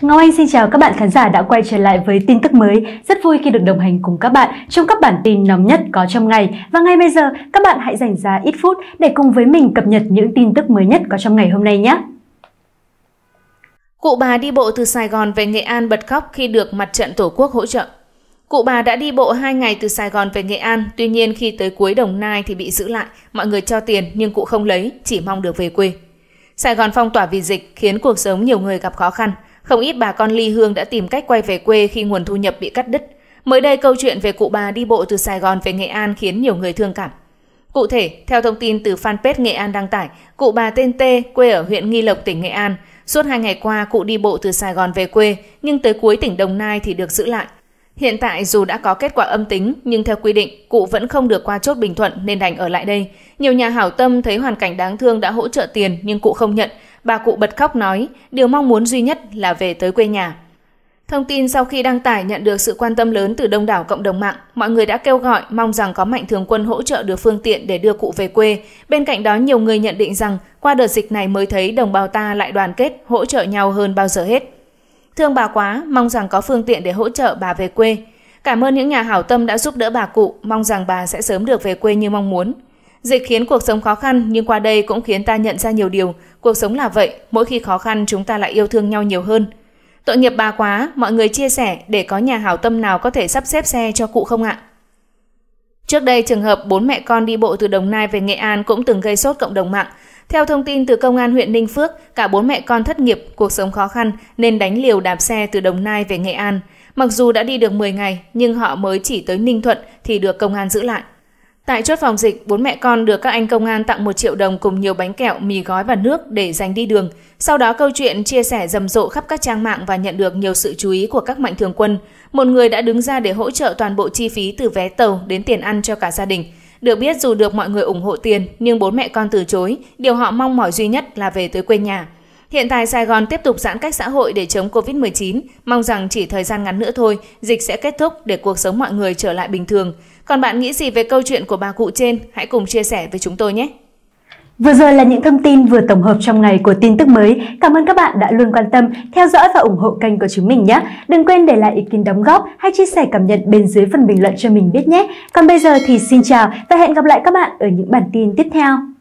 Ngọc Anh xin chào các bạn khán giả đã quay trở lại với tin tức mới. Rất vui khi được đồng hành cùng các bạn trong các bản tin nóng nhất có trong ngày. Và ngay bây giờ, các bạn hãy dành ra ít phút để cùng với mình cập nhật những tin tức mới nhất có trong ngày hôm nay nhé. Cụ bà đi bộ từ Sài Gòn về Nghệ An bật khóc khi được mặt trận Tổ quốc hỗ trợ. Cụ bà đã đi bộ 2 ngày từ Sài Gòn về Nghệ An, tuy nhiên khi tới cuối Đồng Nai thì bị giữ lại. Mọi người cho tiền nhưng cụ không lấy, chỉ mong được về quê. Sài Gòn phong tỏa vì dịch khiến cuộc sống nhiều người gặp khó khăn. Không ít bà con ly hương đã tìm cách quay về quê khi nguồn thu nhập bị cắt đứt. Mới đây câu chuyện về cụ bà đi bộ từ Sài Gòn về Nghệ An khiến nhiều người thương cảm. Cụ thể, theo thông tin từ fanpage Nghệ An đăng tải, cụ bà tên T, quê ở huyện Nghi Lộc, tỉnh Nghệ An. Suốt hai ngày qua, cụ đi bộ từ Sài Gòn về quê, nhưng tới cuối tỉnh Đồng Nai thì được giữ lại. Hiện tại dù đã có kết quả âm tính, nhưng theo quy định, cụ vẫn không được qua chốt Bình Thuận nên đành ở lại đây. Nhiều nhà hảo tâm thấy hoàn cảnh đáng thương đã hỗ trợ tiền nhưng cụ không nhận, bà cụ bật khóc nói điều mong muốn duy nhất là về tới quê nhà. Thông tin sau khi đăng tải nhận được sự quan tâm lớn từ đông đảo cộng đồng mạng, mọi người đã kêu gọi mong rằng có mạnh thường quân hỗ trợ được phương tiện để đưa cụ về quê. Bên cạnh đó, nhiều người nhận định rằng qua đợt dịch này mới thấy đồng bào ta lại đoàn kết, hỗ trợ nhau hơn bao giờ hết. Thương bà quá, mong rằng có phương tiện để hỗ trợ bà về quê. Cảm ơn những nhà hảo tâm đã giúp đỡ bà cụ, mong rằng bà sẽ sớm được về quê như mong muốn. Dịch khiến cuộc sống khó khăn nhưng qua đây cũng khiến ta nhận ra nhiều điều. Cuộc sống là vậy, mỗi khi khó khăn chúng ta lại yêu thương nhau nhiều hơn. Tội nghiệp bà quá, mọi người chia sẻ để có nhà hảo tâm nào có thể sắp xếp xe cho cụ không ạ? Trước đây trường hợp bốn mẹ con đi bộ từ Đồng Nai về Nghệ An cũng từng gây sốt cộng đồng mạng. Theo thông tin từ công an huyện Ninh Phước, cả bốn mẹ con thất nghiệp, cuộc sống khó khăn nên đánh liều đạp xe từ Đồng Nai về Nghệ An. Mặc dù đã đi được 10 ngày nhưng họ mới chỉ tới Ninh Thuận thì được công an giữ lại. Tại chốt phòng dịch, bốn mẹ con được các anh công an tặng 1 triệu đồng cùng nhiều bánh kẹo, mì gói và nước để dành đi đường. Sau đó câu chuyện chia sẻ rầm rộ khắp các trang mạng và nhận được nhiều sự chú ý của các mạnh thường quân. Một người đã đứng ra để hỗ trợ toàn bộ chi phí từ vé tàu đến tiền ăn cho cả gia đình. Được biết dù được mọi người ủng hộ tiền nhưng bốn mẹ con từ chối, điều họ mong mỏi duy nhất là về tới quê nhà. Hiện tại Sài Gòn tiếp tục giãn cách xã hội để chống Covid-19, mong rằng chỉ thời gian ngắn nữa thôi, dịch sẽ kết thúc để cuộc sống mọi người trở lại bình thường. Còn bạn nghĩ gì về câu chuyện của bà cụ trên? Hãy cùng chia sẻ với chúng tôi nhé! Vừa rồi là những thông tin vừa tổng hợp trong ngày của tin tức mới. Cảm ơn các bạn đã luôn quan tâm, theo dõi và ủng hộ kênh của chúng mình nhé. Đừng quên để lại ý kiến đóng góp hay chia sẻ cảm nhận bên dưới phần bình luận cho mình biết nhé. Còn bây giờ thì xin chào và hẹn gặp lại các bạn ở những bản tin tiếp theo.